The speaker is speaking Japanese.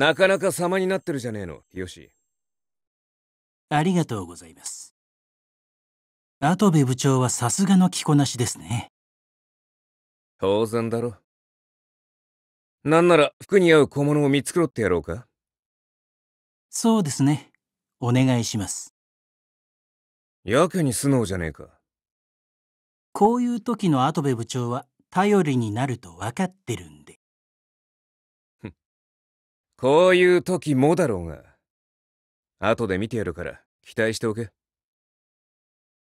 なかなか様になってるじゃねえの、よし。ありがとうございます。跡部部長はさすがの着こなしですね。当然だろ。なんなら服に合う小物を見繕ってやろうかそうですね。お願いします。やけに素直じゃねえか。こういう時の跡部部長は頼りになると分かってるんこういう時もだろうが後で見てやるから期待しておけ